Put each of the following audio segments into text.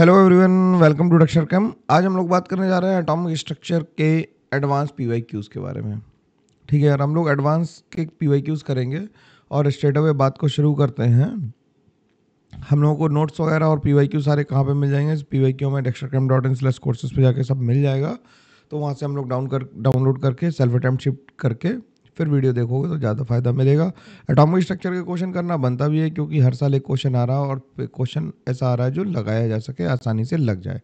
Hello everyone welcome to Dakshar chem आज हम लोग बात करने जा रहे हैं एटॉमिक स्ट्रक्चर के एडवांस पी वाई क्यूज़ के बारे में ठीक है यार हम लोग एडवांस के पी वाई क्यूज़ करेंगे और स्ट्रेट अवे बात को शुरू करते हैं हम लोगों को नोट्स वगैरह और पी वाई क्यू सारे कहाँ पे मिल जाएंगे पी वाई क्यू में Dakshar chem dot in slash courses पर जाके सब मिल जाएगा तो वहाँ से हम लोग डाउन कर डाउनलोड करके सेल्फ अटैम्प्ट शिफ्ट करके फिर वीडियो देखोगे तो ज़्यादा फायदा मिलेगा एटॉमिक स्ट्रक्चर के क्वेश्चन करना बनता भी है क्योंकि हर साल एक क्वेश्चन आ रहा है और क्वेश्चन ऐसा आ रहा है जो लगाया जा सके आसानी से लग जाए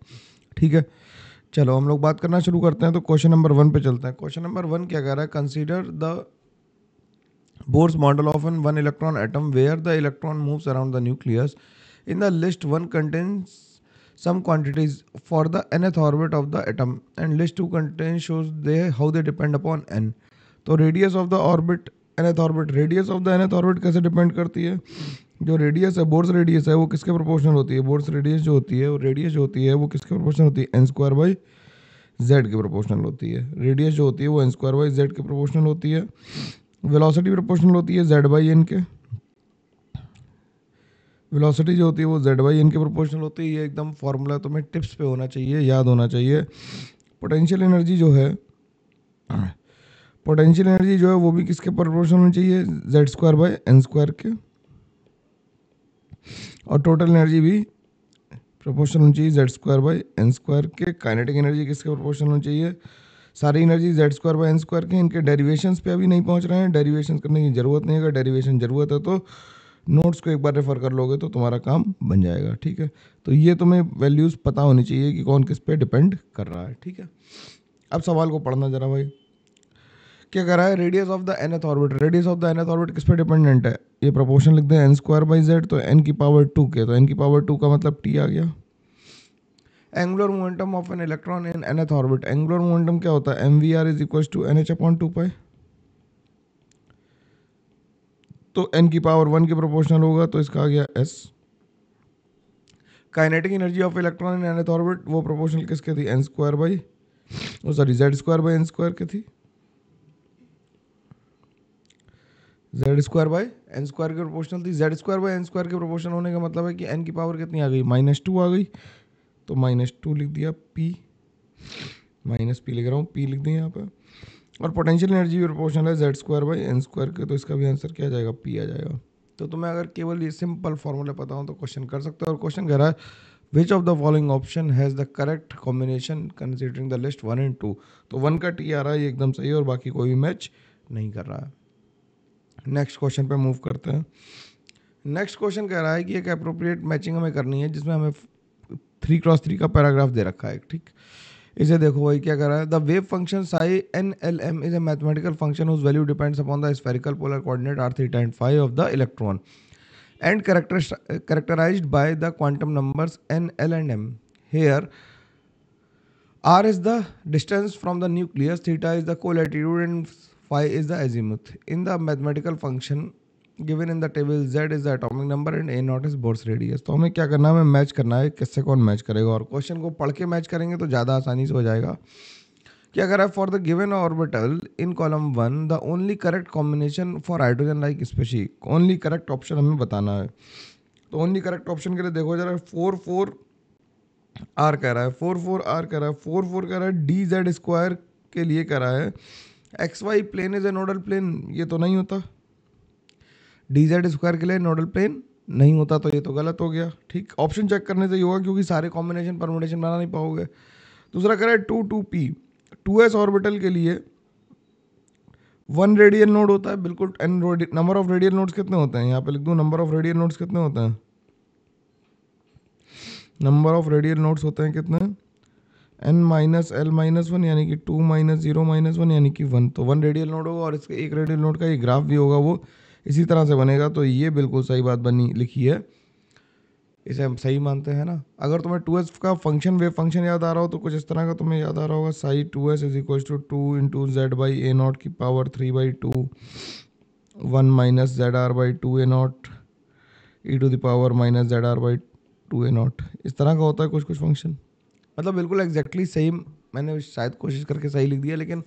ठीक है चलो हम लोग बात करना शुरू करते हैं तो क्वेश्चन नंबर वन पे चलते हैं क्वेश्चन नंबर वन क्या कह रहा है consider the Bohr's model of an one electron atom where the electron moves around the nucleus in the list one contains some quantities for the nth orbit of the atom and list two contains shows they how they depend upon n तो radius of the orbit nth orbit radius of the nth orbit कैसे depend करती है जो radius है bourse radius है वो किसके proportional होती है बोर्स रेडियस जो होती है वो रेडियस जो होती है वो किसके प्रोपोर्शनल होती है एन स्क्वायर बाई जेड के प्रोपोर्शनल होती है रेडियस जो होती है वो एन स्क्वायर बाई जेड के प्रोपोर्शनल होती है वेलोसिटी प्रोपोर्शनल होती है जेड बाई एन के वेलोसिटी जो होती है वो जेड बाई एन के प्रोपोर्शनल होती है ये एकदम फार्मूला तुम्हें टिप्स पे होना चाहिए याद होना चाहिए पोटेंशियल एनर्जी जो है पोटेंशियल एनर्जी जो है वो भी किसके प्रपोर्शन होनी चाहिए Z square by N square के और टोटल एनर्जी भी प्रपोर्शन होनी चाहिए Z square by N square के काइनेटिक एनर्जी किसके प्रपोर्शन होनी चाहिए सारी energy Z square by N square के इनके डेरिवेशन पे अभी नहीं पहुंच रहे हैं डेरिवेशन करने की ज़रूरत नहीं है अगर डेरिवेशन ज़रूरत है तो नोट्स को एक बार रेफ़र कर लोगे तो तुम्हारा काम बन जाएगा ठीक है तो ये तुम्हें वैल्यूज़ पता होनी चाहिए कि कौन किस पे डिपेंड कर रहा है ठीक है अब सवाल को पढ़ना ज़रा भाई क्या कह रहा है radius of the nth orbit radius of the nth orbit किस पे डिपेंडेंट है ये प्रोपोर्शन लिख दें एन स्क्वायर बाई जेड तो एन की पावर टू के तो एन की पावर टू का मतलब टी आ गया angular momentum of an electron in nth orbit angular momentum क्या होता है M V R is equal to N H upon two pi तो एन की पावर वन के प्रोपोर्शनल होगा तो इसका आ गया S kinetic energy of electron in nth orbit वो प्रोपोर्शनल किसके थी N square by sorry Z square by N square की थी Z square by N square के प्रोपोर्शनल थी Z square by N square के प्रोपोर्शनल होने का मतलब है कि एन की पावर कितनी आ गई माइनस टू आ गई तो माइनस टू लिख दिया पी माइनस पी लिख रहा हूँ पी लिख दें यहाँ पर और पोटेंशियल एनर्जी भी प्रोपोर्शनल है Z square by N square के तो इसका भी आंसर क्या जाएगा पी आ जाएगा तो तुम्हें अगर केवल ये सिंपल फॉर्मूला पता हो तो क्वेश्चन कर सकते हो और क्वेश्चन कह रहा है which of the following option has the correct combination considering the list one and two तो वन का टी आ रहा है ये एकदम सही है और बाकी कोई भी मैच नहीं कर रहा है नेक्स्ट क्वेश्चन पे मूव करते हैं नेक्स्ट क्वेश्चन कह रहा है कि एक अप्रोप्रिएट मैचिंग हमें करनी है जिसमें हमें थ्री क्रॉस थ्री का पैराग्राफ दे रखा है ठीक इसे देखो भाई क्या कह रहा है the wave function psi N L M is a mathematical function whose value depends upon the spherical polar coordinate R three time five of the electron and character characterise by the quantum number N L and M here R is the distance from the nucleus theta is the co latitude and phi is the azimuth. In the mathematical function given in the table z is the atomic number and a naught is Bohr's radius. तो हमें क्या करना है हमें match करना है किससे कौन मैच करेगा और क्वेश्चन को पढ़ के मैच करेंगे तो ज़्यादा आसानी से हो जाएगा कि अगर है for the given orbital in column one the only correct combination for hydrogen like species only correct option हमें बताना है तो ओनली करेक्ट ऑप्शन के लिए देखो जरा फोर फोर आर कह रहा है फोर फोर आर कह रहा है फोर फोर कह रहा है डी जेड स्क्वायर के लिए कह रहा है X Y plane is a nodal plane ये तो नहीं होता डी जेड स्क्वायर के लिए नोडल प्लेन नहीं होता तो ये तो गलत हो गया ठीक ऑप्शन चेक करने से ही होगा क्योंकि सारे कॉम्बिनेशन परमोटेशन बना नहीं पाओगे दूसरा करें two two P two S orbital के लिए वन रेडियल नोड होता है बिल्कुल N number of radial nodes कितने होते हैं यहाँ पे लिख दूँ नंबर ऑफ रेडियल नोड्स कितने होते हैं नंबर ऑफ रेडियल नोड्स होते हैं कितने N minus L minus one यानी कि two minus zero minus one यानी कि वन तो वन रेडियल नोड होगा और इसके एक रेडियल नोड का ये ग्राफ भी होगा वो इसी तरह से बनेगा तो ये बिल्कुल सही बात बनी लिखी है इसे हम सही मानते हैं ना अगर तुम्हें टू एस का फंक्शन वेव फंक्शन याद आ रहा हो तो कुछ इस तरह का तुम्हें याद आ रहा होगा psi two S is equal to two into Z by A naught की power three by two one minus Z R by two A naught E to the power minus Z R by two A naught इस तरह का होता है कुछ कुछ function मतलब बिल्कुल एग्जैक्टली exactly सेम मैंने शायद कोशिश करके सही लिख दिया लेकिन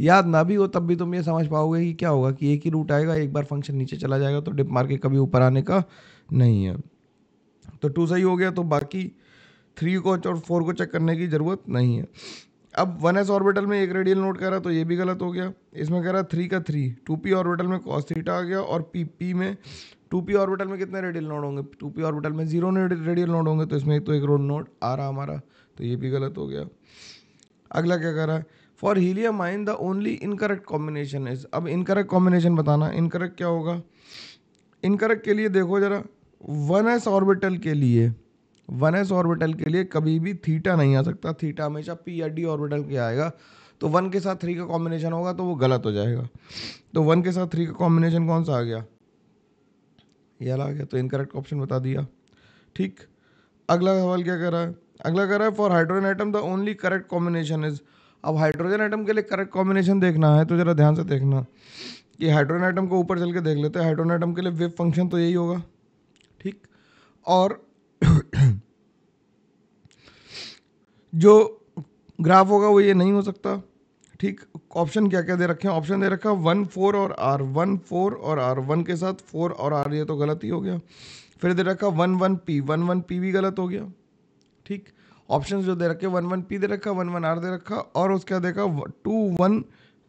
याद ना भी हो तब भी तुम ये समझ पाओगे कि क्या होगा कि एक ही रूट आएगा एक बार फंक्शन नीचे चला जाएगा तो डिप मार के कभी ऊपर आने का नहीं है तो टू सही हो गया तो बाकी थ्री को और फोर को चेक करने की ज़रूरत नहीं है अब वन एस ऑर्बिटल में एक रेडियल नोट कह रहा तो ये भी गलत हो गया इसमें कह रहा थ्री का थ्री टू पी ऑर्बिटल में कॉस थीटा आ गया और पी पी में टू पी ऑर्बिटल में कितने रेडियल नोट होंगे टू पी ऑर्बिटल में जीरो रेडियल नोट होंगे तो इसमें एक तो एक रोड नोट आ रहा हमारा तो ये भी गलत हो गया अगला क्या कह रहा है for helium ion the only incorrect combination is अब इनकरेक्ट कॉम्बिनेशन बताना इनकरेक्ट क्या होगा इनकरेक्ट के लिए देखो जरा वन एस ऑर्बिटल के लिए वन एस ऑर्बिटल के लिए कभी भी थीटा नहीं आ सकता थीटा हमेशा पी या डी ऑर्बिटल के आएगा तो वन के साथ थ्री का कॉम्बिनेशन होगा तो वो गलत हो जाएगा तो वन के साथ थ्री का कॉम्बिनेशन कौन सा आ गया ये आ गया तो इनकरेक्ट ऑप्शन बता दिया ठीक अगला सवाल क्या कह रहा है अगला कह रहा है for hydrogen atom the only correct combination is अब हाइड्रोजन आइटम के लिए करेक्ट कॉम्बिनेशन देखना है तो ज़रा ध्यान से देखना कि हाइड्रोजन आइटम को ऊपर चल के देख लेते हैं हाइड्रोजन आइटम के लिए वेव फंक्शन तो यही होगा ठीक और जो ग्राफ होगा वो ये नहीं हो सकता ठीक ऑप्शन क्या क्या दे रखे हैं ऑप्शन दे रखा वन फोर और आर वन फोर और आर वन के साथ फोर और आर ये तो गलत ही हो गया फिर दे रखा one one P one one P भी गलत हो गया ठीक ऑप्शन जो दे रखे वन वन पी दे रखा वन वन आर दे रखा और बाद देखा two one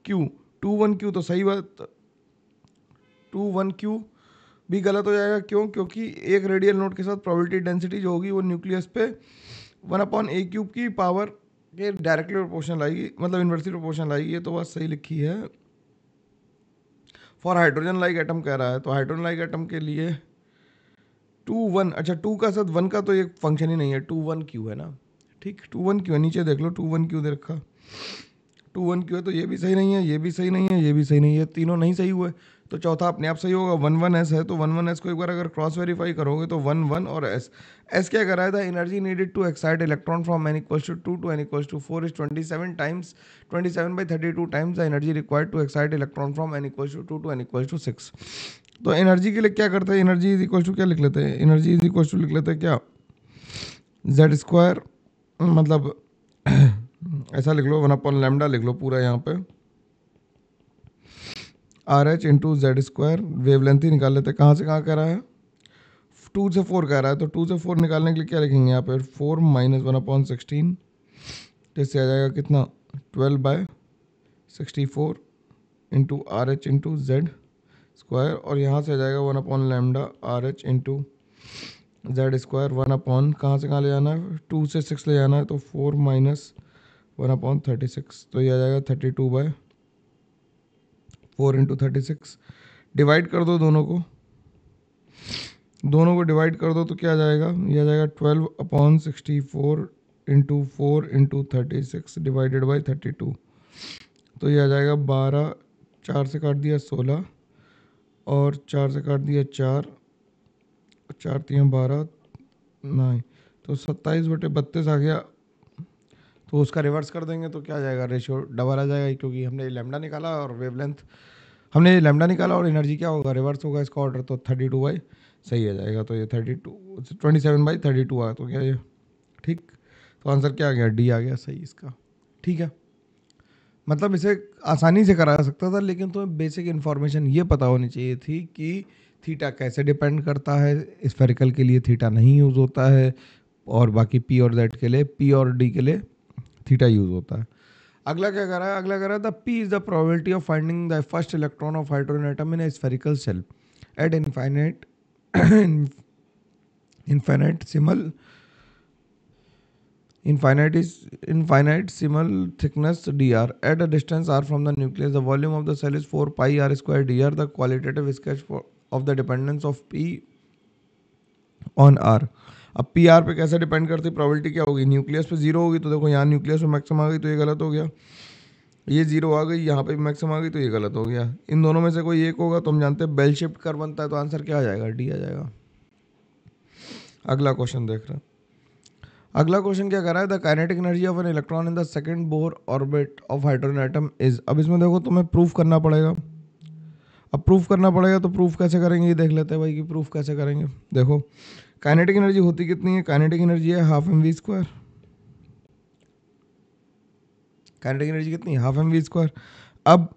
Q two one Q तो सही बात टू वन क्यू भी गलत हो जाएगा क्यों क्योंकि एक रेडियल नोट के साथ प्रोबेबिलिटी डेंसिटी जो होगी वो न्यूक्लियस पे वन अपॉन ए क्यूब की पावर के डायरेक्टली प्रोपोर्शनल आएगी मतलब इन्वर्सली प्रोपोर्शनल आएगी ये तो बात सही लिखी है फॉर हाइड्रोजन लाइक एटम कह रहा है तो हाइड्रोजन लाइक एटम के लिए टू वन अच्छा टू का साथ वन का तो ये फंक्शन ही नहीं है टू वन क्यू है ना ठीक टू वन क्यू है नीचे देख लो टू वन क्यू दे रखा टू वन क्यू है तो ये भी सही नहीं है ये भी सही नहीं है ये भी सही नहीं है तीनों नहीं सही हुए तो चौथा अपने आप सही होगा वन वन एस है तो वन वन एस को एक बार अगर क्रॉस वेरीफाई करोगे तो वन वन और एस एस क्या कराया था energy needed to excite electron from N equal to two to N equal to four is twenty seven times twenty seven by thirty two times the energy required to excite electron from N equal to two to N equal to six तो energy के लिए क्या करते हैं energy is equal to क्या लिख लेते हैं एनर्जी इज इक्वल टू लिख लेते हैं क्या जेड स्क्वायर मतलब ऐसा लिख लो वन अपॉन लेमडा लिख लो पूरा यहाँ पे R H into Z square wavelength ही निकाल लेते हैं कहाँ से कहाँ कह रहा है टू से फोर कह रहा है तो टू से फोर निकालने के लिए क्या लिखेंगे यहाँ पर four minus one upon sixteen तो इससे आ जाएगा कितना twelve by sixty four into R H into Z square और यहाँ से आ जाएगा one upon lambda R H into Z square one upon कहाँ से कहाँ ले जाना है टू से सिक्स ले जाना है तो four minus one upon thirty six तो ये आ जाएगा thirty two by four into thirty six divide कर दो दोनों को दोनों को डिवाइड कर दो तो क्या आ जाएगा यह आ जाएगा twelve upon sixty four into four into thirty six divided by thirty two तो यह आ जाएगा बारह चार से काट दिया सोलह और चार से काट दिया चार चार तीन बारह नाइन तो सत्ताईस बटे बत्तीस आ गया तो उसका रिवर्स कर देंगे तो क्या जाएगा रेशियो डबल आ जाएगा क्योंकि हमने लेमडा निकाला और वेवलेंथ हमने लेमडा निकाला और एनर्जी क्या होगा रिवर्स होगा इसका ऑर्डर तो थर्टी टू बाई सही आ जाएगा तो ये thirty two twenty seven by thirty two आया तो क्या ये ठीक तो आंसर क्या आ गया डी आ गया सही इसका ठीक है मतलब इसे आसानी से करा सकता था लेकिन तुम्हें बेसिक इन्फॉर्मेशन ये पता होनी चाहिए थी कि थीटा कैसे डिपेंड करता है स्फेरिकल के लिए थीटा नहीं यूज़ होता है और बाकी पी और जेड के लिए पी और डी के लिए थीटा यूज होता है अगला क्या कर रहा है अगला कर रहा है the P is the probability of finding the first electron of hydrogen atom in spherical shell at infinite infinitesimal infinite is infinite simal thickness dr at a distance r from the nucleus the volume of the cell is 4 pi r square dr the qualitative sketch for, of the dependence of p on r अब P R पे कैसे depend करती probability क्या होगी nucleus पे zero होगी तो देखो यहाँ न्यूक्लियस पे मैक्सिमम आ गई तो ये गलत हो गया ये जीरो आ गई यहाँ पे मैक्सिमम आ गई तो ये गलत हो गया इन दोनों में से कोई एक होगा तो हम जानते हैं बेल शिफ्ट कर बनता है तो आंसर क्या आ जाएगा डी आ जाएगा अगला क्वेश्चन देख रहे हैं अगला क्वेश्चन क्या कर रहा है the kinetic energy of an electron in the second Bohr orbit of hydrogen atom is अब इसमें देखो तुम्हें प्रूफ करना पड़ेगा अब प्रूफ करना पड़ेगा तो प्रूफ कैसे करेंगे ये देख लेते हैं भाई कि प्रूफ कैसे करेंगे देखो काइनेटिक एनर्जी होती कितनी है काइनेटिक एनर्जी है half M V square kinetic energy कितनी है हाफ एम वी स्क्वायर अब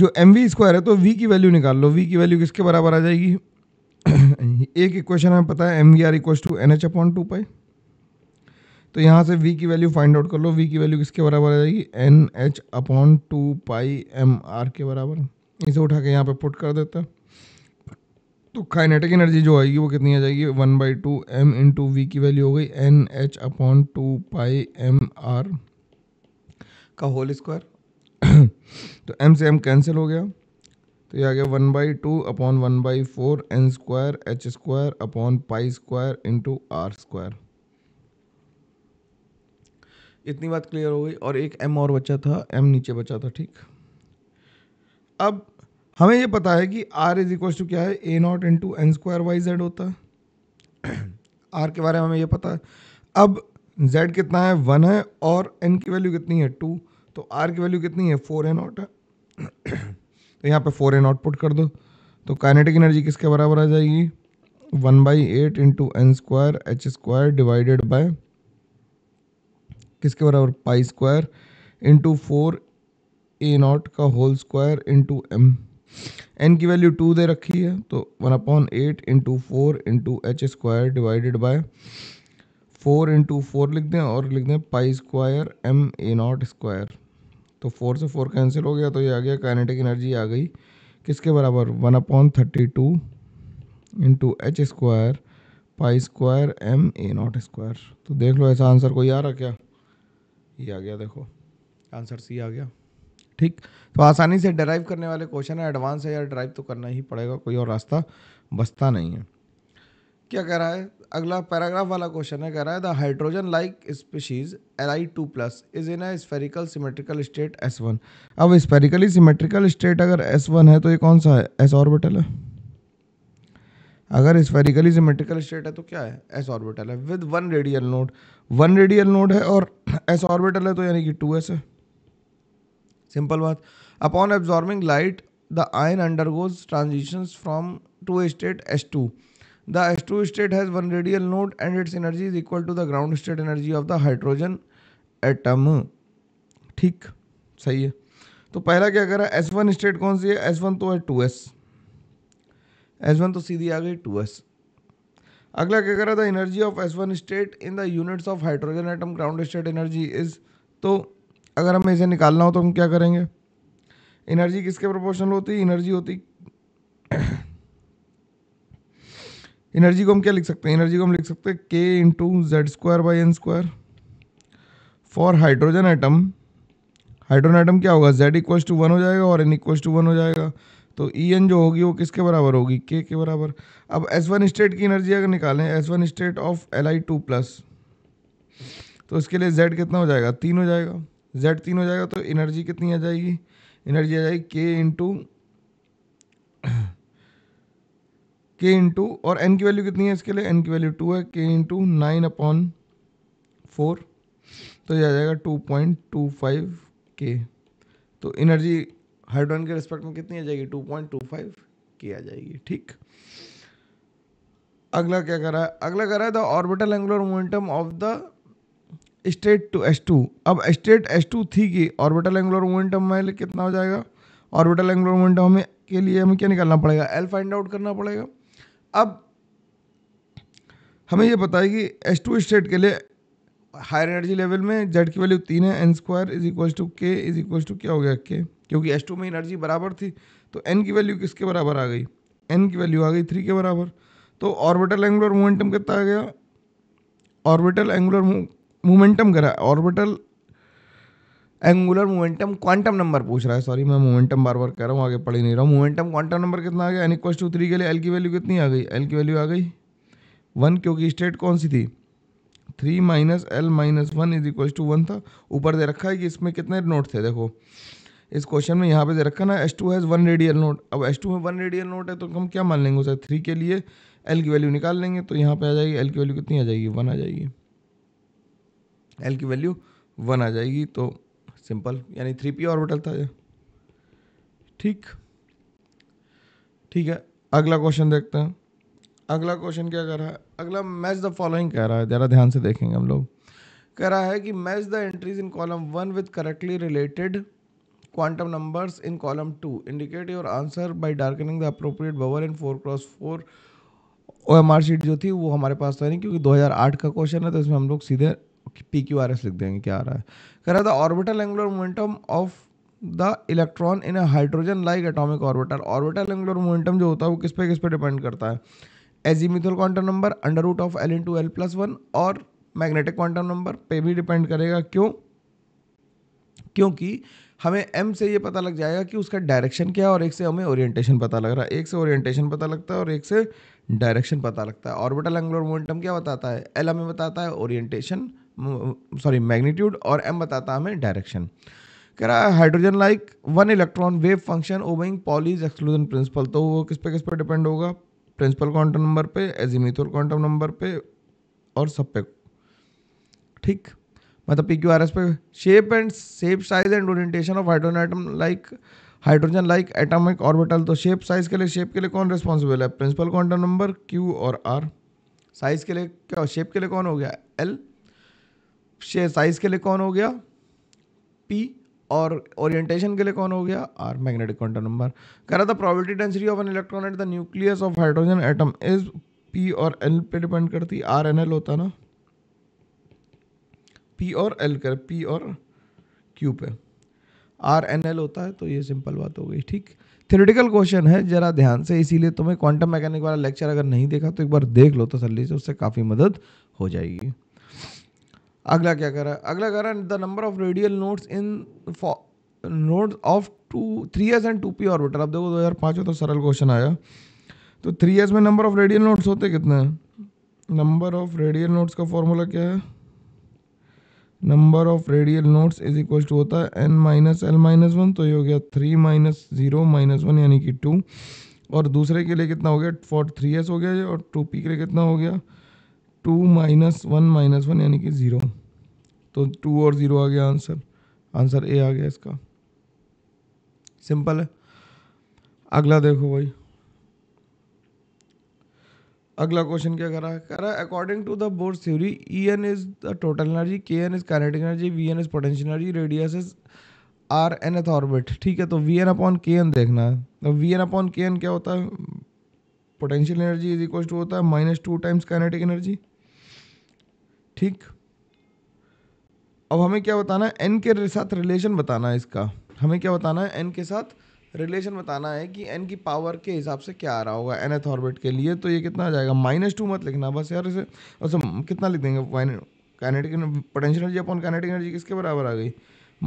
जो एम वी स्क्वायर है तो वी की वैल्यू निकाल लो वी की वैल्यू किसके बराबर आ जाएगी एक इक्वेशन हमें पता है M V R equal to N H upon two pi तो यहाँ से वी की वैल्यू फाइंड आउट कर लो वी की वैल्यू किसके बराबर आ जाएगी N H upon two pi M R के बराबर इसे उठा के यहाँ पे पुट कर देता है तो काइनेटिक एनर्जी जो आएगी वो कितनी आ जाएगी one by two M into V की वैल्यू हो गई N H upon two pi M R का होल स्क्वायर तो एम से एम कैंसिल हो गया तो ये आ गया one by two upon one by four N square H square upon pi square into R square इतनी बात क्लियर हो गई और एक एम और बचा था एम नीचे बचा था ठीक अब हमें ये पता है कि आर इज इक्वल टू क्या है A naught into N square by Z होता है आर के बारे में हमें ये पता है अब जेड कितना है वन है और एन की वैल्यू कितनी है टू तो आर की वैल्यू कितनी है फोर ए नॉट है तो यहाँ पे फोर ए नॉट पुट कर दो तो काइनेटिक एनर्जी किसके बराबर आ जाएगी one by eight into N square H square divided by किसके बराबर pi square into four A naught का whole square into M N की वैल्यू टू दे रखी है तो one upon eight into four into H square divided by four into four लिख दें और लिख दें pi square M A naught square तो फोर से फोर कैंसिल हो गया तो ये आ गया काइनेटिक एनर्जी आ गई किसके बराबर one upon thirty two into H square pi square M A naught square तो देख लो ऐसा आंसर कोई आ रहा क्या ये आ गया देखो आंसर सी आ गया ठीक तो आसानी से ड्राइव करने वाले क्वेश्चन है एडवांस है यार ड्राइव तो करना ही पड़ेगा कोई और रास्ता बसता नहीं है क्या कह रहा है अगला पैराग्राफ वाला क्वेश्चन है कह रहा है the hydrogen like species L I two plus is in spherical symmetrical state S one अब स्पेरिकली सिमेट्रिकल स्टेट अगर एस वन है तो ये कौन सा है एस ऑर्बिटल है अगर स्पेरिकली सिमेट्रिकल स्टेट है तो क्या है एस ऑर्बिटल है with one radial node one radial node है और एस ऑर्बिटल है तो यानी कि टू एस है सिंपल बात upon absorbing light the ion undergoes transition from two state S two S two state has one radial node and its energy is equal to the ground state energy of the hydrogen atom ठीक सही है तो पहला क्या करा S one state कौन सी है S one तो है टू एस एस वन तो सीधी आ गई टू एस अगला क्या करा the energy of S one state in the units of hydrogen atom ground state energy is तो अगर हमें इसे निकालना हो तो हम क्या करेंगे एनर्जी किसके प्रोपोर्शनल होती है एनर्जी होती एनर्जी को हम क्या लिख सकते हैं एनर्जी को हम लिख सकते हैं K into Z square by N square for hydrogen atom hydrogen atom क्या होगा जेड इक्वल टू वन हो जाएगा और एन इक्वल टू वन हो जाएगा तो ई e एन जो होगी वो किसके बराबर होगी के के बराबर अब एस वन स्टेट की एनर्जी अगर निकालें S one state of L I two plus तो इसके लिए जेड कितना हो जाएगा तीन हो जाएगा जेड तीन हो जाएगा तो एनर्जी कितनी आ जाएगी एनर्जी आ जाएगी के इंटू के इंटू और एन की वैल्यू कितनी है इसके लिए एन की वैल्यू टू है के इंटू नाइन अपॉन फोर तो यह आ जाएगा टू पॉइंट टू फाइव के तो एनर्जी हाइड्रोजन के रिस्पेक्ट में कितनी आ जाएगी टू पॉइंट टू फाइव के आ जाएगी ठीक अगला क्या कर रहा है अगला कर रहा है the orbital angular momentum of the state two S two अब स्टेट एस टू थी की ऑर्बिटल एंगुलर मोमेंटम हमारे लिए कितना हो जाएगा ऑर्बिटल एंगुलर मोमेंटम हमें के लिए हमें क्या निकालना पड़ेगा एल फाइंड आउट करना पड़ेगा अब हमें ये पता है कि एस टू स्टेट के लिए हायर एनर्जी लेवल में जेड की वैल्यू तीन है N square is equal to K is equal to क्या हो गया के क्योंकि एस टू में एनर्जी बराबर थी तो एन की वैल्यू किसके बराबर आ गई एन की वैल्यू आ गई थ्री के बराबर तो ऑर्बिटल एंगुलर मोमेंटम कितना आ गया ऑर्बिटल एंगुलर मोमेंटम करा orbital angular momentum quantum number पूछ रहा है सॉरी मैं मोमेंटम बार बार कह रहा हूँ आगे पढ़ ही नहीं रहा हूँ मोमेंटम क्वांटम नंबर कितना आ गया एन इक्व टू थ्री के लिए एल की वैल्यू कितनी आ गई एल की वैल्यू आ गई वन क्योंकि स्टेट कौन सी थी three minus L minus one is equal to one था ऊपर दे रखा है कि इसमें कितने नोट थे देखो इस क्वेश्चन में यहाँ पे दे रखा ना S two has one radial node अब एस टू में वन रेडियल नोट है तो हम क्या मान लेंगे उसे थ्री के लिए एल की वैल्यू निकाल लेंगे तो यहाँ पे आ जाएगी एल की वैल्यू कितनी आ जाएगी वन आ जाएगी एल की वैल्यू वन आ जाएगी तो सिंपल यानी थ्री पी ऑर्बिटल था ये ठीक ठीक है अगला क्वेश्चन देखते हैं अगला क्वेश्चन क्या कह रहा है अगला मैच द फॉलोइंग कह रहा है ज़रा ध्यान से देखेंगे हम लोग कह रहा है कि match the entries in column one with correctly related quantum numbers in column two indicate your answer by darkening the appropriate bubble in four cross four O M R sheet जो थी वो हमारे पास तो नहीं क्योंकि 2008 का क्वेश्चन है तो इसमें हम लोग सीधे पी क्यू आर एस लिख देंगे क्या आ रहा है कह रहा था orbital angular momentum of the electron in hydrogen like atomic orbital orbital angular momentum जो होता है वो किस पे किस पे डिपेंड करता है azimuthal quantum number under root of L to L plus one और मैग्नेटिक क्वांटम नंबर पे भी डिपेंड करेगा क्यों क्योंकि हमें एम से ये पता लग जाएगा कि उसका डायरेक्शन क्या है और एक से हमें ओरिएंटेशन पता लग रहा है एक से ओरिएंटेशन पता लगता है और एक से डायरेक्शन पता लगता है ऑर्बिटल एंगुलर मोमेंटम क्या बताता है एल हमें बताता है ओरिएंटेशन सॉरी मैग्नीट्यूड और एम बताता हमें डायरेक्शन कह रहा है hydrogen like one electron wave function obeying Pauli's exclusion principle तो वो किस पे किस पे डिपेंड होगा प्रिंसिपल क्वांटम नंबर पे एजिमिथुअल क्वांटम नंबर पे और सब पे ठीक मतलब पी क्यू आर एस पे shape and shape size and orientation of hydrogen atom like hydrogen like atomic orbital तो शेप साइज के लिए शेप के लिए कौन रिस्पॉन्सिबल है प्रिंसिपल क्वांटम नंबर क्यू और आर साइज के लिए क्या शेप के लिए कौन हो गया एल शेयर साइज के लिए कौन हो गया पी और ओरिएंटेशन के लिए कौन हो गया आर मैग्नेटिक क्वांटम नंबर कह रहा था probability density of an electron at the nucleus of hydrogen atom is P और एल पे डिपेंड करती आर एन एल होता ना पी और एल कर पी और क्यू पे आर एन एल होता है तो ये सिंपल बात हो गई ठीक थ्योरेटिकल क्वेश्चन है जरा ध्यान से इसीलिए तुम्हें क्वांटम मैकेनिक वाला लेक्चर अगर नहीं देखा तो एक बार देख लो तो सल्ली से उससे काफ़ी मदद हो जाएगी अगला क्या रहा है अगला कह है the number of radial nodes in nodes of two three S and two P orbital अब देखो दो हज़ार पाँच तो सरल क्वेश्चन आया तो थ्री एस में नंबर ऑफ रेडियल नोट्स होते कितने हैं नंबर ऑफ रेडियल नोट्स का फॉर्मूला क्या है number of radial nodes is equal to होता है N minus L minus one तो ये हो गया three minus zero minus one यानी कि टू और दूसरे के लिए कितना हो गया फॉर थ्री एस हो गया ये और टू पी के लिए कितना हो गया two minus one minus one यानी कि ज़ीरो तो टू और ज़ीरो आ गया आंसर आंसर ए आ गया इसका सिंपल है अगला देखो भाई अगला क्वेश्चन क्या कर रहा है कह रहा है according to the Bohr theory E N is the total energy K N is kinetic energy V N is potential energy radius is R N th orbit ठीक है तो V N upon K N देखना है तो V N upon K N क्या होता है potential energy is equal to होता है minus two times kinetic energy ठीक अब हमें क्या बताना है एन के साथ रिलेशन बताना है इसका हमें क्या बताना है एन के साथ रिलेशन बताना है कि एन की पावर के हिसाब से क्या आ रहा होगा एन एथ ऑर्बिट के लिए तो ये कितना आ जाएगा माइनस टू मत लिखना बस यार इसे अच्छा कितना लिख देंगे kinetic potential energy upon kinetic energy किसके बराबर आ गई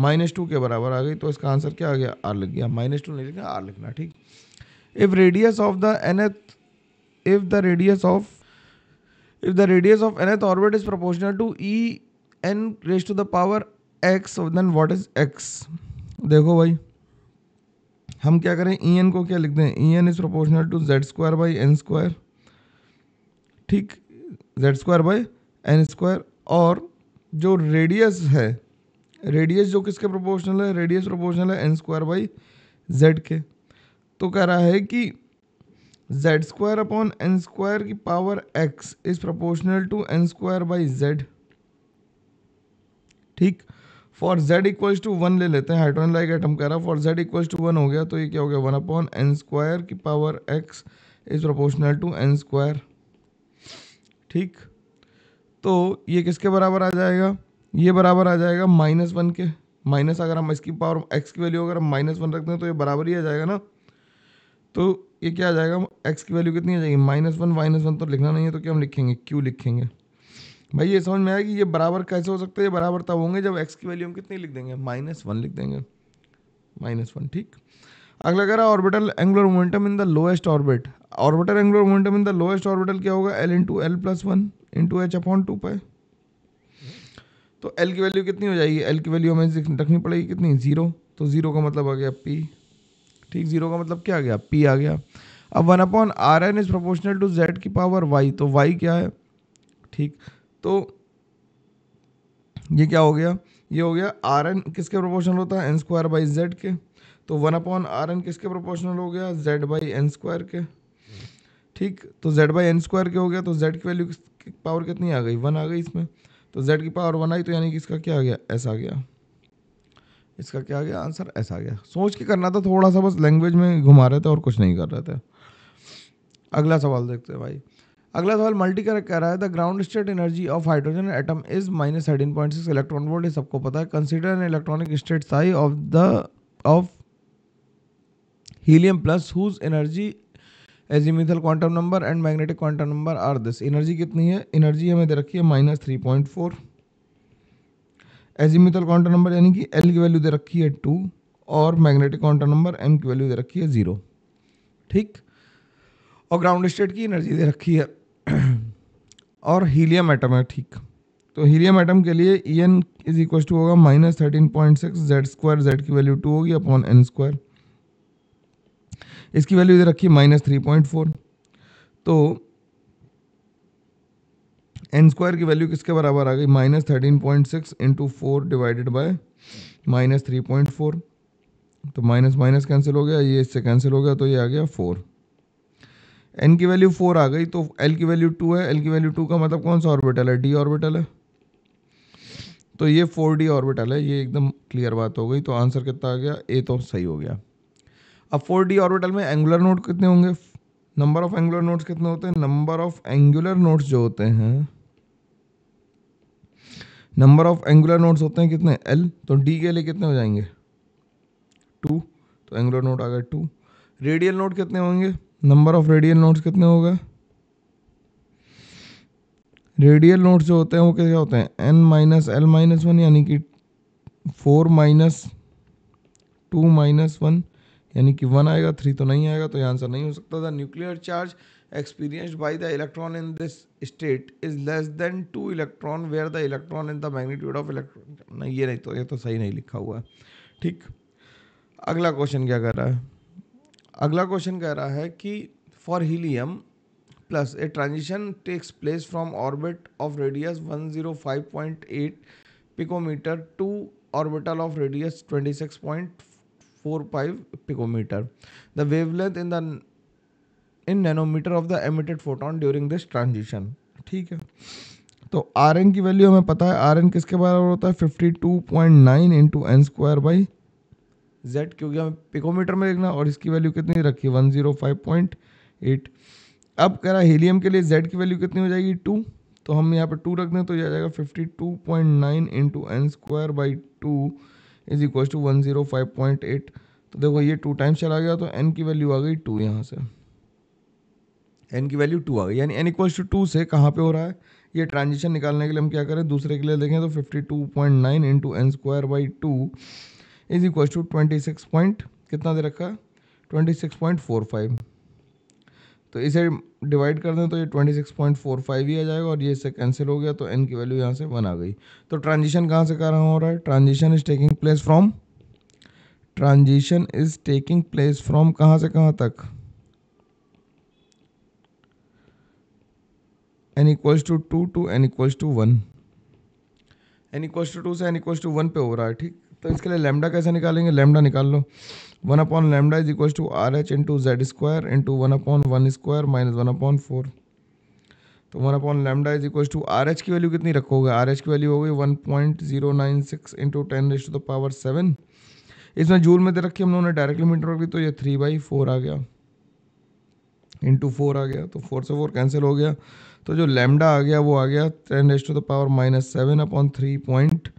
माइनस टू के बराबर आ गई तो इसका आंसर क्या आ गया आर लिख गया माइनस टू नहीं लिखना आर लिखना ठीक if radius of the N th if the radius of if the radius of nth orbit is proportional to e n raised to the power x X then what is x देखो भाई हम क्या करें ई e N को क्या लिखते हैं E N is proportional to Z square by N square ठीक Z square by N square और जो रेडियस है रेडियस जो किसके प्रोपोर्शनल है रेडियस प्रोपोर्शनल है एन स्क्वायर बाई जेड के तो कह रहा है कि Z square upon N square की power X is proportional to N square by Z ठीक for Z equal to one ले लेते हैं हाइड्रोजन लाइक एटम कह रहा for Z equal to one हो गया तो ये क्या हो गया वन अपॉन एन स्क्वायर की power X is proportional to N square ठीक तो ये किसके बराबर आ जाएगा ये बराबर आ जाएगा माइनस वन के माइनस अगर हम इसकी पावर एक्स की वैल्यू अगर हम माइनस वन रखते हैं तो ये बराबर ही आ जाएगा ना तो ये क्या आ जाएगा एक्स की वैल्यू कितनी आ जाएगी माइनस वन माइनस वन तो लिखना नहीं है तो क्या हम लिखेंगे क्यू लिखेंगे भाई ये समझ में आया कि ये बराबर कैसे हो सकता है ये बराबर तब होंगे जब एक्स की वैल्यू हम कितनी लिख देंगे माइनस वन लिख देंगे माइनस वन ठीक अगला कह रहा है orbital angular momentum in the lowest orbit orbital angular momentum in the lowest orbital क्या होगा L into L plus one into H upon two pi तो एल की वैल्यू कितनी हो जाएगी एल की वैल्यू हमें रखनी पड़ेगी कितनी जीरो तो जीरो का मतलब आ गया पी ठीक जीरो का मतलब क्या आ गया पी आ गया अब one upon R N is proportional to Z की पावर वाई तो वाई क्या है ठीक तो ये क्या हो गया ये हो गया आर एन किसके प्रोपोर्शनल होता है एन स्क्वायर बाई जेड के तो वन अपॉन आर एन किसके प्रोपोर्शनल हो गया जेड बाई एन स्क्वायर के ठीक तो जेड बाई एन स्क्वायर के हो गया तो जेड की वैल्यू की पावर कितनी आ गई वन आ गई इसमें तो जेड की पावर वन आई तो यानी कि इसका क्या आ गया ऐसा आ गया इसका क्या गया आंसर ऐसा गया सोच के करना था थोड़ा सा बस लैंग्वेज में घुमा रहे थे और कुछ नहीं कर रहे थे अगला सवाल देखते हैं भाई अगला सवाल मल्टी कर कह रहा है the ground state energy of hydrogen atom is minus thirteen point six electron volt ये सबको पता है consider an electronic state psi of the of helium plus whose energy azimuthal quantum number and magnetic quantum number are this energy कितनी है energy हमें दे रखी है minus three point four azimuthal quantum number यानी कि एल की value दे रखी है टू और मैग्नेटिक काउंटर नंबर एम की वैल्यू दे रखी है ज़ीरो ठीक और ग्राउंड स्टेट की एनर्जी दे रखी है और हीलियम एटम है ठीक तो हीलियम एटम के लिए E N is equal to होगा minus thirteen point six Z square Z की वैल्यू टू होगी अपॉन एन स्क्वायर इसकी वैल्यू दे रखी है माइनस थ्री पॉइंट फोर तो एन स्क्वायर की वैल्यू किसके बराबर आ गई minus thirteen point six into four divided by minus three point four तो माइनस माइनस कैंसिल हो गया ये इससे कैंसिल हो गया तो ये आ गया फोर एन की वैल्यू फोर आ गई तो एल की वैल्यू टू है एल की वैल्यू टू का मतलब कौन सा ऑर्बिटल है डी ऑर्बिटल है तो ये फोर डी ऑर्बिटल है ये एकदम क्लियर बात हो गई तो आंसर कितना आ गया ए तो सही हो गया अब फोर डी ऑर्बिटल में एंगुलर नोट कितने होंगे नंबर ऑफ एंगुलर नोट्स कितने होते हैं नंबर ऑफ एंगुलर नोट्स जो होते हैं नंबर ऑफ एंगुलर नोट्स होते हैं कितने एल तो डी के लिए कितने हो जाएंगे टू तो एंगुलर नोट आ गए टू रेडियल नोट कितने होंगे नंबर ऑफ रेडियल नोट्स कितने हो गए रेडियल नोट्स जो होते हैं वो क्या होते हैं N minus L minus one यानी कि four minus two minus one यानी कि वन आएगा थ्री तो नहीं आएगा तो आंसर नहीं हो सकता था nuclear charge experienced by the electron in this state is less than two electron where the electron in the magnitude of electron नहीं ये नहीं तो ये तो सही नहीं लिखा हुआ है ठीक अगला क्वेश्चन क्या कह रहा है अगला क्वेश्चन कह रहा है कि for helium plus a transition takes place from orbit of radius 105.8 picometer to orbital of radius 26.45 picometer the wavelength in the in nanometer of the emitted photon during this transition ठीक है तो are N की value हमें पता है are N किसके बराबर होता है fifty two point nine into N square by Z क्योंकि हमें पिकोमीटर में देखना और इसकी वैल्यू कितनी रखी one zero five point eight अब कह रहा है हीलियम के लिए जेड की वैल्यू कितनी हो जाएगी टू तो हम यहाँ पर टू रख दें तो यह आ जाएगा fifty two point nine into N square by two is equal to one zero five point eight तो देखो ये टू टाइम्स चला गया तो एन की वैल्यू आ गई टू यहाँ से एन की वैल्यू टू आ गई यानी एन इक्वल्स टू टू से कहाँ पे हो रहा है ये ट्रांजिशन निकालने के लिए हम क्या करें दूसरे के लिए देखें तो fifty two point nine into N square by two is equal to twenty six point कितना दे रखा है twenty six point four five तो इसे डिवाइड कर दें तो ये twenty six point four five ही आ जाएगा और ये इससे कैंसिल हो गया तो एन की वैल्यू यहाँ से वन आ गई तो ट्रांजिशन कहाँ से कहाँ हो रहा है transition is taking place from transition is taking place from कहाँ से कहाँ तक N equals to two to N equals to one N equals to two से एन इक्वल्स टू वन पे हो रहा है ठीक तो इसके लिए लेमडा कैसे निकालेंगे लेमडा निकाल लो one upon lambda is equals to R H into Z square into one upon one square minus one upon four तो one upon lambda is equals to R H की वैल्यू कितनी रखोगे R H की value हो गई one point zero nine six into ten raise to the power seven इसमें joule में दे रखी हम लोगों ने डायरेक्टली मीटर रख दी तो ये थ्री बाई फोर आ गया इंटू फोर आ गया तो फोर से फोर कैंसिल हो गया तो जो लेमडा आ गया वो आ गया ten raise to the power minus seven upon three point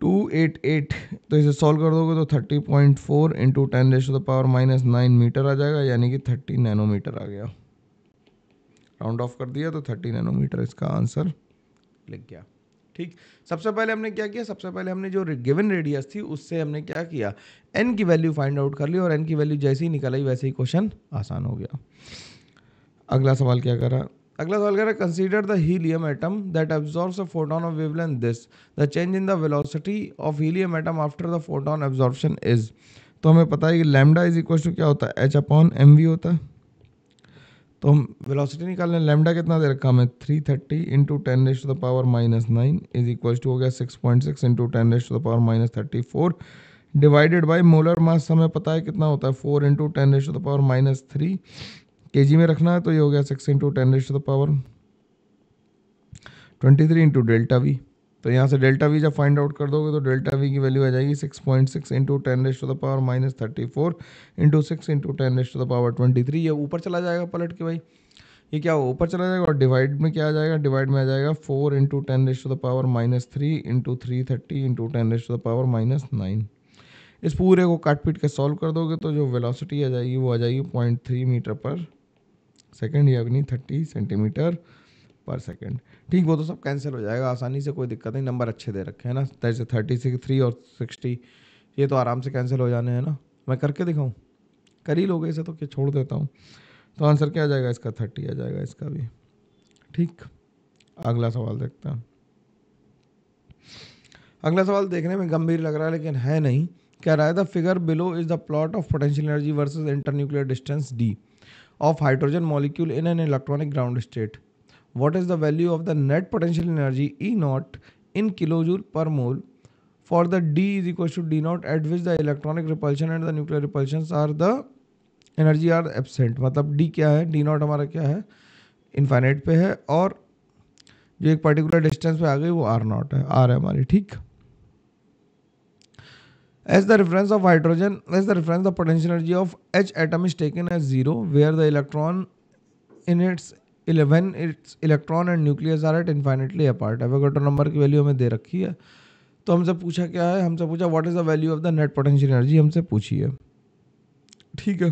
two eight eight तो इसे सॉल्व कर दोगे तो thirty point four into ten raise to the power minus nine meter आ जाएगा यानी कि थर्टी नैनोमीटर आ गया राउंड ऑफ कर दिया तो थर्टी नैनोमीटर इसका आंसर लिख गया ठीक सबसे पहले हमने क्या किया सबसे पहले हमने जो गिवन रेडियस थी उससे हमने क्या किया एन की वैल्यू फाइंड आउट कर ली और एन की वैल्यू जैसे ही निकल आई वैसे ही क्वेश्चन आसान हो गया अगला सवाल क्या करा अगला सवाल कह रहा है consider the helium atom that absorb a photon of wavelength this the change in the velocity of helium atom after the photon absorption is तो हमें पता है कि लैमडा इज इक्वल टू क्या होता है एच अपॉन एम वी होता है तो हम वेलोसिटी निकाल लें लेमडा कितना दे रखा हमें three thirty into ten raise to the power minus nine is equal to हो गया six point six into ten raise to the power minus thirty four divided by molar mass हमें पता है कितना होता है four into ten raise to the power minus three के में रखना है तो ये हो गया six into ten rest the power twenty three into delta V तो यहाँ से डेल्टा वी जब फाइंड आउट कर दोगे तो डेल्टा वी की वैल्यू आ जाएगी six point six into ten rest the power minus thirty four into six into ten rest the power twenty three ये ऊपर चला जाएगा पलट के भाई ये क्या हो ऊपर चला जाएगा और डिवाइड में क्या आ जाएगा डिवाइड में आ जाएगा four into ten rest the power minus three into three thirty into ten rest the power minus nine इस पूरे को काट पीट के सॉल्व कर दोगे तो जो वेलोसिटी आ जाएगी वो आ जाएगी point three meter per second यानी थर्टी सेंटीमीटर पर सेकेंड ठीक वो तो सब कैंसिल हो जाएगा आसानी से कोई दिक्कत नहीं नंबर अच्छे दे रखे हैं ना जैसे थर्टी सिक्स थ्री और सिक्सटी ये तो आराम से कैंसिल हो जाने हैं ना मैं करके दिखाऊँ कर ही लोगे इसे तो क्या छोड़ देता हूँ तो आंसर क्या आ जाएगा इसका थर्टी आ जाएगा इसका भी ठीक अगला सवाल देखते हैं अगला सवाल देखने में गंभीर लग रहा है लेकिन है नहीं कह रहा है the figure below is the plot of potential energy versus internuclear distance D of hydrogen molecule in an electronic ground state what is the value of the net potential energy E nought in kilojoule per mole for the D is equal to D nought at which the electronic repulsion and the nuclear repulsion are the energy are absent मतलब D क्या है D not हमारा क्या है infinite पे है और जो एक पर्टिकुलर डिस्टेंस पे आ गई वो आर नॉट है आर है हमारी ठीक है As the reference of hydrogen, as the reference, the potential energy of H atom is taken as zero, where the electron in its eleven its electron and nucleus are at infinitely apart Avogadro number की value हमें दे रखी है तो हमसे पूछा क्या है हमसे पूछा what is the value of the net potential energy हमसे पूछी है ठीक है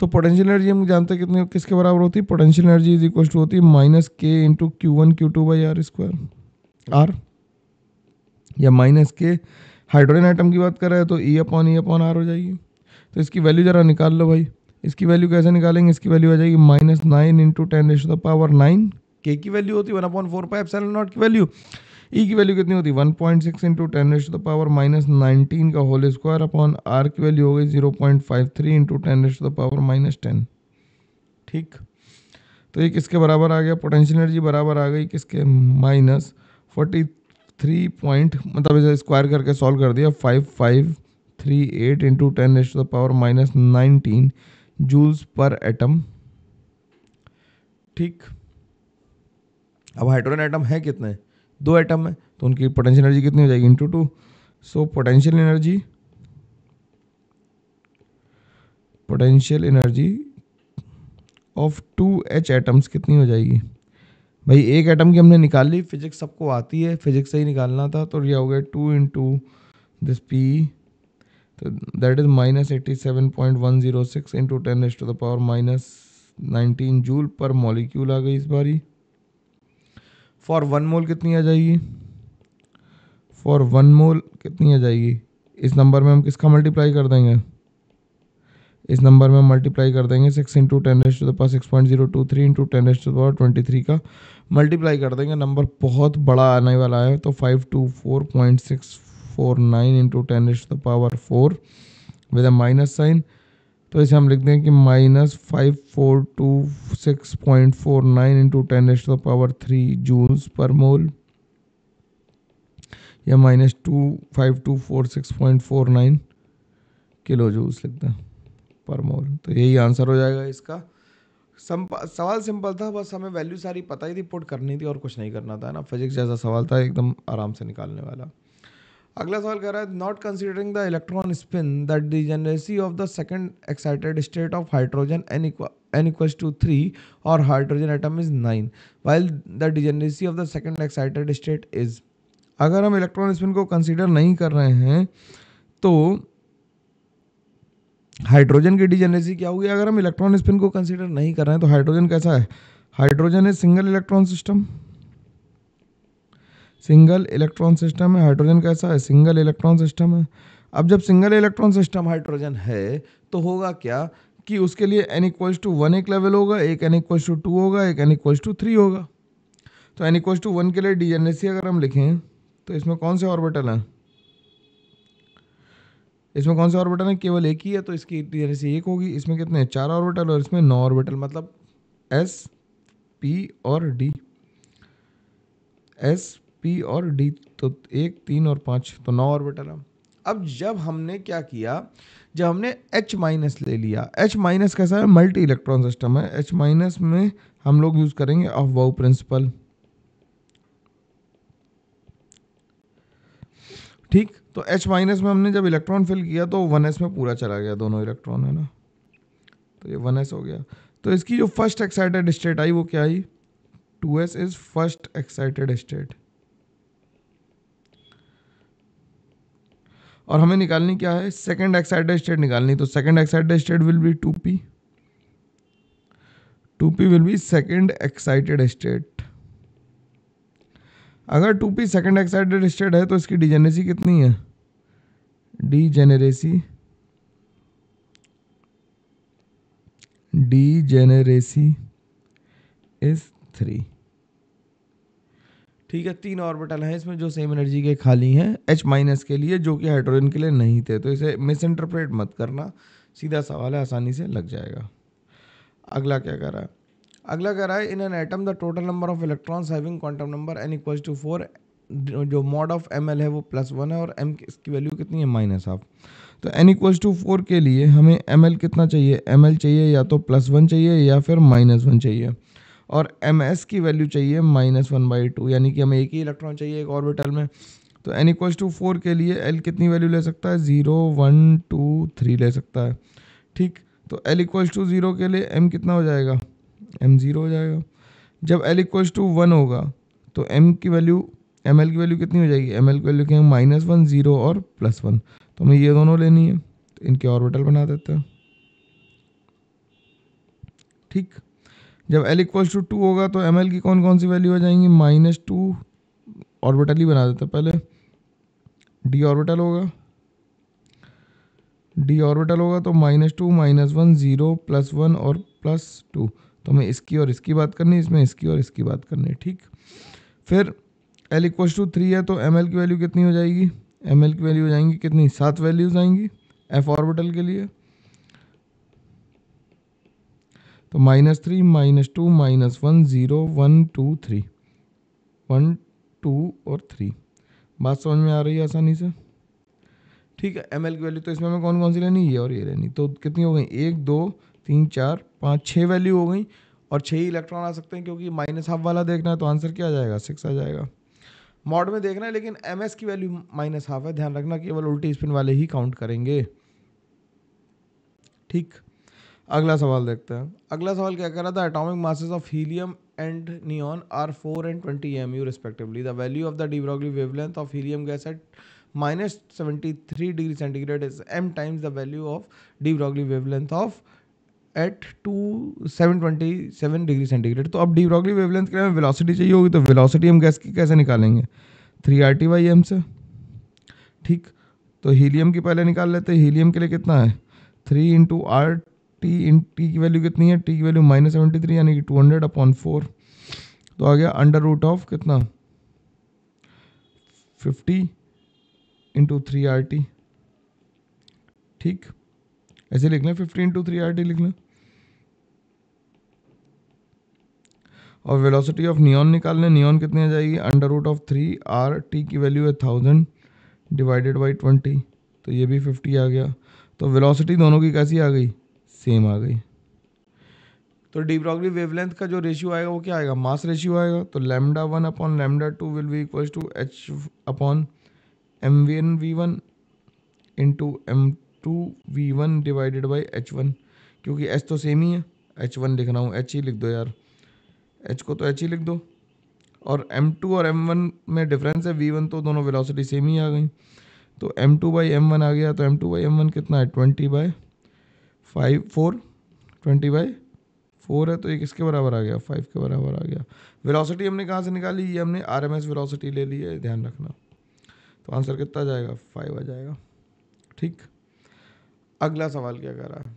तो पोटेंशियल एनर्जी हम जानते हैं कितनी किसके बराबर होती है potential energy is equal to होती है minus K into Q one Q two by R square R या माइनस के हाइड्रोजन आइटम की बात कर रहे हैं तो E upon E upon R हो जाएगी तो इसकी वैल्यू ज़रा निकाल लो भाई इसकी वैल्यू कैसे निकालेंगे इसकी वैल्यू आ जाएगी minus nine into ten raise power nine K की वैल्यू होती है one point four five seven nought की वैल्यू ई e की वैल्यू कितनी होती है one point six into ten raise the power minus nineteen का होल स्क्वायर अपॉन आर की वैल्यू हो गई zero point five three into ten to the power minus ten ठीक तो ये किसके बराबर आ गया पोटेंशियल एनर्जी बराबर आ गई किसके माइनस फोर्टी थ्री पॉइंट मतलब इसे स्क्वायर करके सॉल्व कर दिया five five three eight into ten H to the power minus nineteen joules per atom ठीक अब हाइड्रोजन एटम है कितने दो एटम है तो उनकी पोटेंशियल एनर्जी कितनी हो जाएगी into two so potential energy potential energy of two H atoms कितनी हो जाएगी भाई एक एटम की हमने निकाल ली फिजिक्स सबको आती है फिजिक्स से ही निकालना था तो यह हो गया टू इंटू दिस पी तो that is minus eighty seven point one zero six two ten S to the power minus nineteen joule per molecule आ गई इस बारी फॉर वन मोल कितनी आ जाएगी फॉर वन मोल कितनी आ जाएगी इस नंबर में हम किसका मल्टीप्लाई कर देंगे इस नंबर में मल्टीप्लाई कर देंगे six into ten S to the power six point zero two three into ten S to the power twenty three का मल्टीप्लाई कर देंगे नंबर बहुत बड़ा आने वाला है तो five two four point six four nine into ten is the power four with a minus sign तो इसे हम लिख दें कि minus five four two six point four nine into ten is the power three joules per mole या minus two five two four six point four nine kilo joules लिखते हैं पर मोल तो यही आंसर हो जाएगा इसका सवाल सिंपल था बस हमें वैल्यू सारी पता ही थी पुट करनी थी और कुछ नहीं करना था ना फिजिक्स जैसा सवाल था एकदम आराम से निकालने वाला अगला सवाल कह रहा है not considering the electron spin that the degeneracy of the second excited state of hydrogen N N equals to three और hydrogen atom is nine while the degeneracy of the second excited state is अगर हम electron spin को consider नहीं कर रहे हैं तो hydrogen की डिजेनेसी क्या होगी अगर हम इलेक्ट्रॉन स्पिन को कंसिडर नहीं कर रहे हैं तो हाइड्रोजन कैसा है हाइड्रोजन है single electron system single electron system है हाइड्रोजन कैसा है सिंगल इलेक्ट्रॉन सिस्टम है अब जब सिंगल इलेक्ट्रॉन सिस्टम हाइड्रोजन है तो होगा क्या कि उसके लिए एन इक्वल्स टू वन एक लेवल होगा एक एन इक्वल्स टू टू होगा एक एन इक्वल्स टू थ्री होगा तो एन इक्वल्स टू वन के लिए डी अगर हम लिखें तो इसमें कौन से ऑर्बिटल हैं इसमें कौन से ऑर्बिटल है केवल एक ही है तो इसकी यानी से एक होगी इसमें कितने चार ऑर्बिटल और इसमें नौ ऑर्बिटल मतलब एस पी और डी एस पी और डी तो एक तीन और पाँच तो नौ ऑर्बिटल है अब जब हमने क्या किया जब हमने H माइनस ले लिया H माइनस कैसा है मल्टी इलेक्ट्रॉन सिस्टम है H माइनस में हम लोग यूज़ करेंगे ऑफ वाउ प्रिंसिपल ठीक तो H माइनस में हमने जब इलेक्ट्रॉन फिल किया तो वन एस में पूरा चला गया दोनों इलेक्ट्रॉन है ना तो ये वन एस हो गया तो इसकी जो फर्स्ट एक्साइटेड स्टेट आई वो क्या आई two S is first excited state और हमें निकालनी क्या है सेकेंड एक्साइटेड स्टेट निकालनी तो second excited state will be two P two P will be second excited state अगर two P second excited state है तो इसकी डिजेनेसी कितनी है degeneracy degeneracy is three ठीक है तीन ऑर्बिटल हैं इसमें जो सेम एनर्जी के खाली हैं एच माइनस के लिए जो कि हाइड्रोजन के लिए नहीं थे तो इसे मिस इंटरप्रेट मत करना सीधा सवाल है आसानी से लग जाएगा अगला क्या कर रहा है अगला कह रहा है in an atom the total number of electrons having quantum number N equal to four जो मॉड ऑफ एम है वो प्लस वन है और एम इसकी वैल्यू कितनी है माइनस हाफ तो एन इक्वल्स टू फोर के लिए हमें एम कितना चाहिए एम चाहिए या तो प्लस वन चाहिए या फिर माइनस वन चाहिए और एम की वैल्यू चाहिए माइनस वन बाई टू यानी कि हमें एक ही इलेक्ट्रॉन चाहिए एक ऑर्बिटल में तो एन इक्वल्स टू फोर के लिए एल कितनी वैल्यू ले सकता है ज़ीरो वन टू थ्री ले सकता है ठीक तो एल इक्वल्स टू ज़ीरो के लिए एम कितना हो जाएगा एम ज़ीरो हो जाएगा जब एल इक्वल्स टू वन होगा तो एम की वैल्यू एम एल की वैल्यू कितनी हो जाएगी एम एल की वैल्यू क्या माइनस वन ज़ीरो और प्लस वन तो हमें ये दोनों लेनी है तो इनके ऑर्बिटल बना देते हैं ठीक जब एल इक्वल्स टू टू होगा तो एम एल की कौन कौन सी वैल्यू हो जाएंगी माइनस टू ऑर्बिटल ही बना देते पहले डी ऑर्बिटल होगा डी ऑर्बिटल होगा तो minus two minus one zero plus one और प्लस टू तो हमें इसकी और इसकी बात करनी इसमें इसकी और इसकी बात करनी है ठीक फिर एल इक्व टू थ्री है तो एम की वैल्यू कितनी हो जाएगी एम की वैल्यू हो जाएंगी कितनी सात वैल्यूज आएंगी एफ ऑर्बिटल के लिए तो minus three minus two minus one zero one two three one two और थ्री बात समझ में आ रही है आसानी से ठीक है एम की वैल्यू तो इसमें हमें कौन कौन सी लेनी ये और ये लेनी तो कितनी हो गई एक दो तीन चार पाँच छः वैल्यू हो गई और छः ही इलेक्ट्रॉन आ सकते हैं क्योंकि माइनस हाफ वाला देखना है तो आंसर क्या आ जाएगा सिक्स आ जाएगा मॉड में देखना है लेकिन एम की वैल्यू माइनस हाफ है ध्यान रखना केवल उल्टी स्पिन वाले ही काउंट करेंगे ठीक अगला सवाल देखते हैं अगला सवाल क्या कर रहा था atomic masses of helium and neon are four and twenty M U respectively the value of the de Broglie wavelength of helium gas at minus seventy three degree centigrade is M times the value of Broglie wavelength of at two seven twenty seven degree centigrade तो अब D Broglie wavelength के लिए हमें velocity चाहिए होगी तो velocity हम gas की कैसे निकालेंगे three R T Y M से ठीक तो हीलियम की पहले निकाल लेते हैं हीलियम के लिए कितना है three into R T in T की वैल्यू कितनी है टी की वैल्यू माइनस सेवेंटी थ्री यानी कि टू हंड्रेड अपॉन फोर तो आ गया अंडर रूट ऑफ कितना fifty into three R T ठीक ऐसे लिख लें fifty into three R T लिख लें और वेलोसिटी ऑफ नियॉन निकालने नियॉन कितनी आ जाएगी under root of three R T की वैल्यू है थाउजेंड डिवाइडेड बाई ट्वेंटी तो ये भी फिफ्टी आ गया तो वेलोसिटी दोनों की कैसी आ गई सेम आ गई तो डी ब्रॉगली वेवलेंथ का जो रेशियो आएगा वो क्या आएगा मास रेशियो आएगा तो lambda one upon lambda two will be equals to H upon M V and V one into M two V one divided by H one क्योंकि H तो सेम ही है एच वन लिख रहा हूँ H ही लिख दो यार एच को तो एच ही लिख दो और एम टू और एम वन में डिफरेंस है वी वन तो दोनों वेलोसिटी सेम ही आ गई तो M two by M one आ गया तो M two by M one कितना है twenty by five four twenty by four है तो ये इसके बराबर आ गया फाइव के बराबर आ गया वेलोसिटी हमने कहाँ से निकाली ये हमने आर एम एस वेलोसिटी ले ली है ध्यान रखना तो आंसर कितना जाएगा फाइव आ जाएगा ठीक अगला सवाल क्या कह रहा है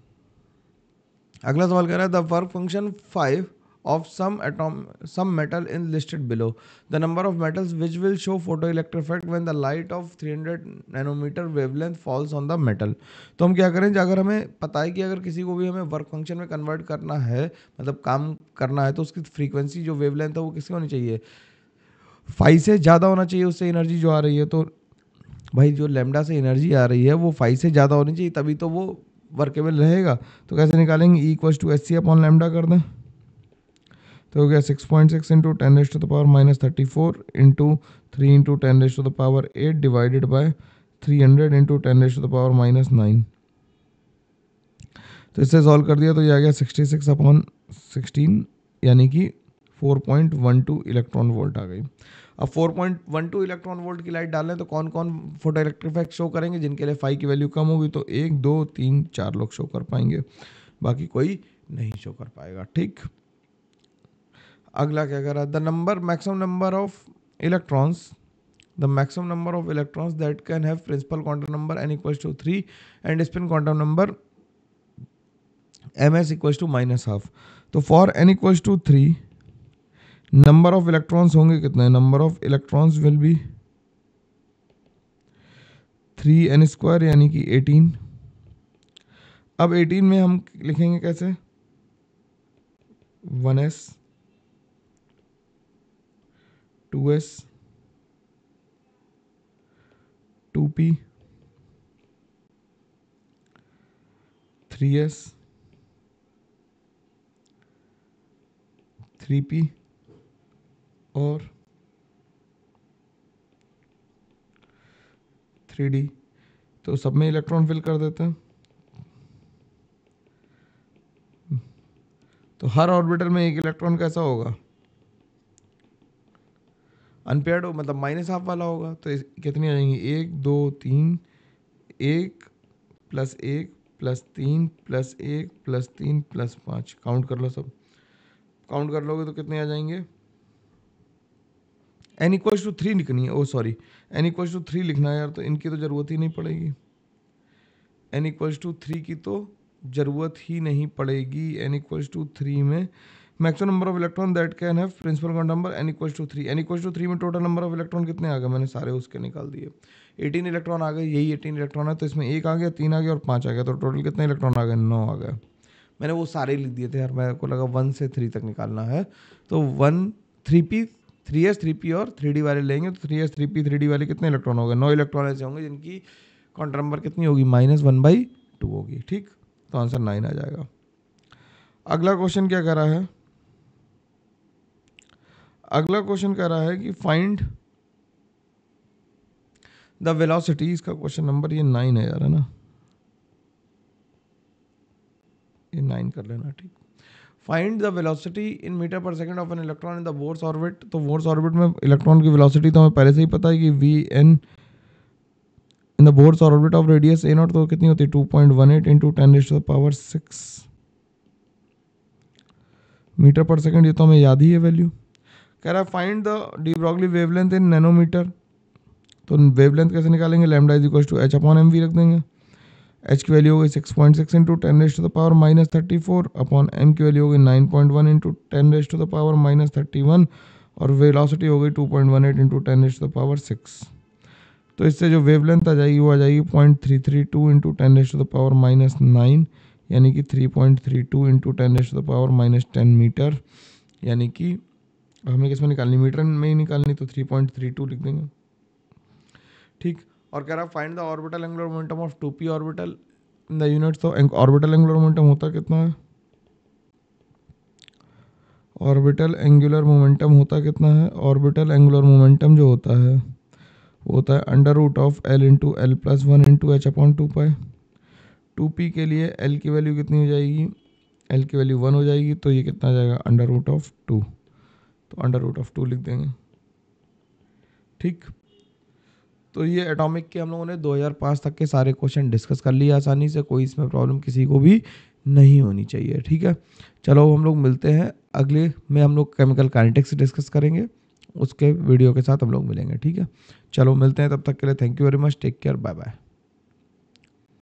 अगला सवाल कह रहा है the work function five of some atom some metal in listed below the number of metals which will show photoelectric effect when the light of 300 nanometer wavelength falls on the metal तो हम क्या करें अगर हमें पता है कि अगर किसी को भी हमें वर्क फंक्शन में कन्वर्ट करना है मतलब काम करना है तो उसकी फ्रीक्वेंसी जो वेवलेंथ है वो किसकी होनी चाहिए फाइव से ज़्यादा होना चाहिए उससे एनर्जी जो आ रही है तो भाई जो लेमडा से एनर्जी आ रही है वो फाइव से ज़्यादा होनी चाहिए तभी तो वो वर्केबल रहेगा तो कैसे निकालेंगे equals to S C upon lambda कर दें तो हो गया six point six into ten raise to the power minus thirty four into three into ten raise to the power eight divided by three hundred into ten raise to the power minus nine तो इससे solve कर दिया तो ये आ गया sixty six upon sixteen यानी कि four point one two electron volt आ गई अब four point one two electron volt की लाइट डालें तो कौन कौन फोटो इलेक्ट्रिक इफेक्ट शो करेंगे जिनके लिए फाइव की वैल्यू कम होगी तो एक दो तीन चार लोग शो कर पाएंगे बाकी कोई नहीं शो कर पाएगा ठीक अगला क्या कह रहा है the number maximum number of electrons the maximum number of electrons that can have principal quantum number N equal to three and spin quantum number M S equal to minus half तो for N equal to three number of electrons होंगे कितने number of electrons will be three N square यानी कि eighteen अब eighteen में हम लिखेंगे कैसे one S two S two P three S three P और थ्री डी तो सब में इलेक्ट्रॉन फिल कर देते हैं तो हर ऑर्बिटल में एक इलेक्ट्रॉन कैसा होगा अनपेयर्ड मतलब माइनस हाफ वाला होगा तो कितनी आ जाएंगी एक दो तीन एक प्लस एक प्लस तीन प्लस एक प्लस तीन प्लस पाँच काउंट कर लो सब काउंट कर लोगे तो कितने आ जाएंगे एन इक्वल्स टू थ्री लिखनी है oh sorry N equals to three लिखना है यार तो इनकी तो ज़रूरत ही नहीं पड़ेगी एन इक्वल्स टू थ्री की तो ज़रूरत ही नहीं पड़ेगी एन इक्वल्स टू थ्री में maximum number of electron that can have principal count number N equal to three N equal to three में टोटल नंबर ऑफ इलेक्ट्रॉन कितने आ गए मैंने सारे उसके निकाल दिए एटीन इलेक्ट्रॉन आ गए यही एटीन इलेक्ट्रॉन है तो इसमें एक आ गया तीन आ गया और पाँच आ गया तो टोटल कितने इलेक्ट्रॉन आ गए नौ आ गए मैंने वो सारे लिख दिए थे यार मेरे को लगा वन से थ्री तक निकालना है तो one three P three S three P और थ्री डी वाले लेंगे तो three S three P three D वाले कितने इलेक्ट्रॉन हो गए नौ इलेक्ट्रॉन ऐसे होंगे जिनकी काउंट नंबर कितनी होगी माइनस वन बाई टू होगी ठीक तो आंसर नाइन आ जाएगा अगला क्वेश्चन क्या कह रहा है अगला क्वेश्चन कह रहा है कि फाइंड द वेलोसिटी इसका क्वेश्चन नंबर ये नाइन है यार है ना ये नाइन कर लेना ठीक find the velocity in metre per second of an electron in the Bohr's orbit तो बोर्स ऑर्बिट में इलेक्ट्रॉन की वेलोसिटी तो हमें पहले से ही पता है कि v n in the Bohr's orbit of radius a naught तो कितनी होती है two point one eight into ten rest power six metre per second ये तो हमें याद ही है वैल्यू कह रहा है find the de Broglie wavelength in nanometre तो वेवलेंथ कैसे निकालेंगे lambda is equal to H upon M v रख देंगे एच की वैल्यू हो गई six point six into ten raised to the power minus thirty four upon m की value हो गई nine point one into ten raised to the power minus thirty one और velocity हो गई two point one eight into ten raised to the power six तो इससे जो wavelength आ जाएगी वो आ जाएगी point three three two into ten raised to the power minus nine यानी कि three point three two into ten raised to the power minus ten metre यानी कि हमें किस में निकालनी मीटर में ही निकालनी तो 3.32 लिख देंगे ठीक और कह रहा find the orbital angular momentum of two P orbital in the units of orbital angular momentum होता कितना है ऑर्बिटल एंगुलर मोमेंटम होता कितना है ऑर्बिटल एंगुलर मोमेंटम जो होता है वो होता है under root of l into L plus one into H upon two pi two p के लिए एल की वैल्यू कितनी हो जाएगी एल की वैल्यू वन हो जाएगी तो ये कितना जाएगा अंडर रूट ऑफ टू तो अंडर रूट ऑफ टू लिख देंगे ठीक तो ये एटॉमिक के हम लोगों ने 2005 तक के सारे क्वेश्चन डिस्कस कर लिए आसानी से कोई इसमें प्रॉब्लम किसी को भी नहीं होनी चाहिए ठीक है चलो हम लोग मिलते हैं अगले में हम लोग केमिकल काइनेटिक्स डिस्कस करेंगे उसके वीडियो के साथ हम लोग मिलेंगे ठीक है चलो मिलते हैं तब तक के लिए thank you very much take care bye bye